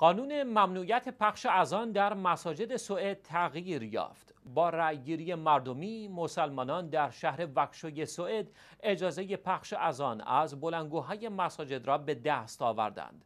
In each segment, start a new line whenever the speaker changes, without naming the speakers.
قانون ممنوعیت پخش اذان در مساجد سوئد تغییر یافت با رأیگیری مردمی مسلمانان در شهر وکشوی سوئد اجازه پخش اذان از بلنگوهای مساجد را به دست آوردند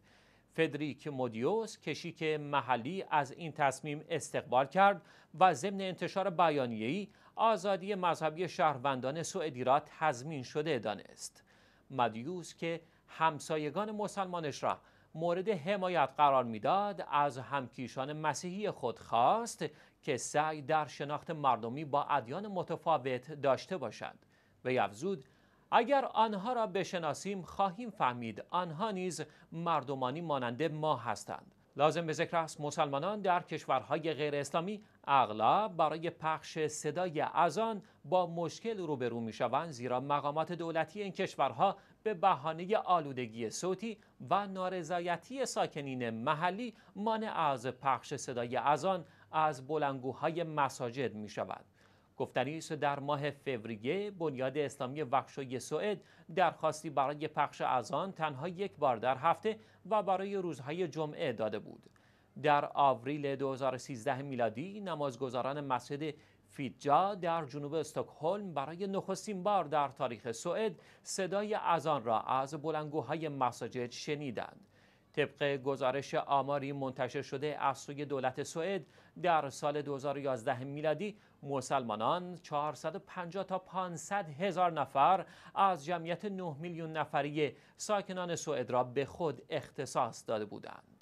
فدریک مودیوس کشیک محلی از این تصمیم استقبال کرد و ضمن انتشار بیانیه‌ای آزادی مذهبی شهروندان سوئدی را تضمین شده دانست مدیوس که همسایگان مسلمانش را مورد حمایت قرار میداد از همکیشان مسیحی خود خواست که سعی در شناخت مردمی با ادیان متفاوت داشته باشد و افزود اگر آنها را بشناسیم خواهیم فهمید آنها نیز مردمانی ماننده ما هستند لازم به ذکر است مسلمانان در کشورهای غیر اسلامی اغلب برای پخش صدای اذان با مشکل روبرو می شوند زیرا مقامات دولتی این کشورها به بهانه آلودگی صوتی و نارضایتی ساکنین محلی مانع از پخش صدای اذان از بلندگوهای مساجد می شود. گفتنی است در ماه فوریه بنیاد اسلامی وقشای سوئد درخواستی برای پخش ازان تنها یک بار در هفته و برای روزهای جمعه داده بود در آوریل 2013 میلادی نمازگزاران مسجد فیتجا در جنوب استکهلم برای نخستین بار در تاریخ سوئد صدای ازان را از بلنگوهای مساجد شنیدند طبق گزارش آماری منتشر شده از سوی دولت سوئد در سال 2011 میلادی مسلمانان 450 تا 500 هزار نفر از جمعیت 9 میلیون نفری ساکنان سوئد را به خود اختصاص داده بودند.